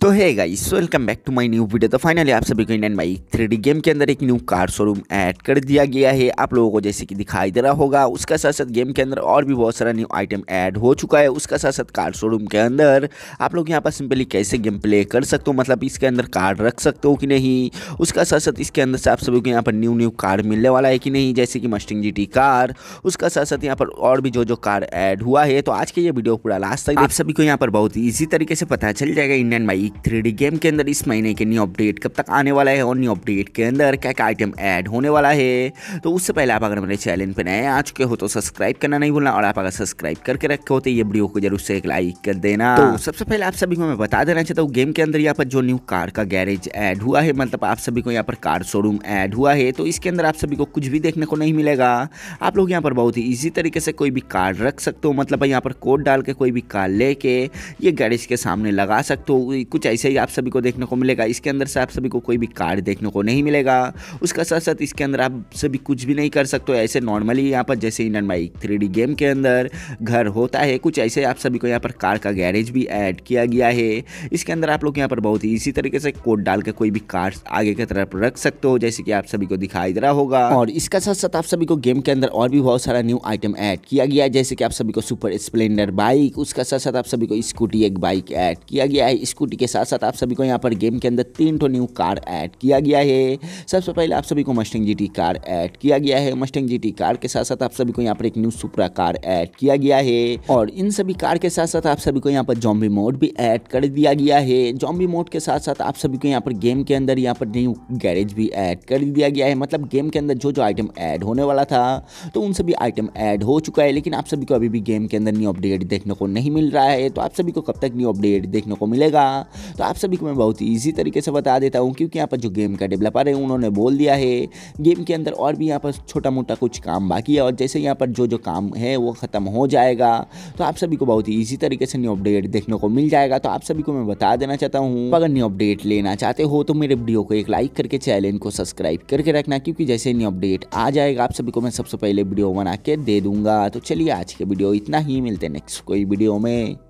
तो है guys welcome back to my new video तो फाइनली आप सभी को इंडियन बाइक थ्री गेम के अंदर एक न्यू कार शोरूम ऐड कर दिया गया है आप लोगों को जैसे कि दिखाई दे रहा होगा उसका साथ साथ गेम के अंदर और भी बहुत सारा न्यू आइटम ऐड हो चुका है उसका साथ साथ कार शोरूम के अंदर आप लोग यहाँ पर सिंपली कैसे गेम प्ले कर सकते हो मतलब इसके अंदर कार्ड रख सकते हो कि नहीं उसका साथ साथ इसके अंदर से आप सभी को यहाँ पर न्यू न्यू कार मिलने वाला है कि नहीं जैसे कि मस्टिंग जी कार उसका साथ साथ यहाँ पर और भी जो जो कार ऐड हुआ है तो आज के ये वीडियो पूरा लास्ट तक आप सभी को यहाँ पर बहुत ईजी तरीके से पता चल जाएगा इंडियन बाइक एक थ्री गेम के अंदर इस महीने के न्यू अपडेट कब तक आने वाला है और न्यू अपडेट के अंदर क्या क्या आइटम ऐड होने वाला है तो उससे पहले आप अगर मेरे चैनल पर नए आ चुके हो तो सब्सक्राइब करना नहीं भूलना और आप अगर सब्सक्राइब करके रखे होते तो ये वीडियो को जरूर से एक लाइक कर देना तो सबसे पहले आप सभी को मैं बता देना चाहता हूँ गेम के अंदर यहाँ पर जो न्यू कार का गैरेज ऐड हुआ है मतलब आप सभी को यहाँ पर कार शोरूम ऐड हुआ है तो इसके अंदर आप सभी को कुछ भी देखने को नहीं मिलेगा आप लोग यहाँ पर बहुत ही ईजी तरीके से कोई भी कार रख सकते हो मतलब यहाँ पर कोड डाल के कोई भी कार लेके ये गैरेज के सामने लगा सकते हो कुछ ऐसे ही आप सभी को देखने को मिलेगा इसके अंदर से आप सभी को कोई भी कार्ड देखने को नहीं मिलेगा उसका साथ साथ इसके अंदर आप सभी कुछ भी नहीं कर सकते ऐसे नॉर्मली यहाँ पर जैसे Indian bike three game के अंदर घर होता है कुछ ऐसे आप सभी को यहाँ पर कार का गैरेज भी ऐड किया गया है इसके अंदर आप लोग यहाँ पर बहुत ही इसी तरीके से कोड डाल के कोई भी कार आगे की तरफ रख सकते हो जैसे कि आप सभी को दिखाई दे रहा होगा और इसका साथ साथ आप सभी को गेम के अंदर और भी बहुत सारा न्यू आइटम ऐड किया गया है जैसे कि आप सभी को सुपर स्प्लेंडर बाइक उसका साथ साथ आप सभी को स्कूटी एक बाइक ऐड किया गया है स्कूटी के के साथ साथ आप सभी को यहाँ पर गेम के अंदर तीन टो न्यू कार ऐड किया गया है सबसे पहले आप सभी को मस्टिंग जी कार ऐड किया गया है मस्टिंग जी कार के साथ साथ आप सभी को यहाँ पर एक न्यू सुपरा कार ऐड किया गया है और इन सभी कार के साथ साथ आप सभी को यहाँ पर जॉम्बी मोड भी ऐड कर दिया गया है जॉम्बी मोड के साथ साथ आप सभी को यहाँ पर गेम के अंदर यहाँ पर न्यू गैरेज भी ऐड कर दिया गया है मतलब गेम के अंदर जो जो आइटम ऐड होने वाला था तो उन सभी आइटम ऐड हो चुका है लेकिन आप सभी को अभी भी गेम के अंदर न्यू अपडेट देखने को नहीं मिल रहा है तो आप सभी को कब तक न्यू अपडेट देखने को मिलेगा तो आप सभी को मैं बहुत ही ईजी तरीके से बता देता हूँ क्योंकि यहाँ पर जो गेम का डेवलपर है उन्होंने बोल दिया है गेम के अंदर और भी यहाँ पर छोटा मोटा कुछ काम बाकी है और जैसे यहाँ पर जो जो काम है वो ख़त्म हो जाएगा तो आप सभी को बहुत ही ईजी तरीके से न्यू अपडेट देखने को मिल जाएगा तो आप सभी को मैं बता देना चाहता हूँ तो अगर न्यू अपडेट लेना चाहते हो तो मेरे वीडियो को एक लाइक करके चैनल को सब्सक्राइब करके रखना क्योंकि जैसे न्यू अपडेट आ जाएगा आप सभी को मैं सबसे पहले वीडियो बना के दे दूंगा तो चलिए आज के वीडियो इतना ही मिलते हैं नेक्स्ट कोई वीडियो में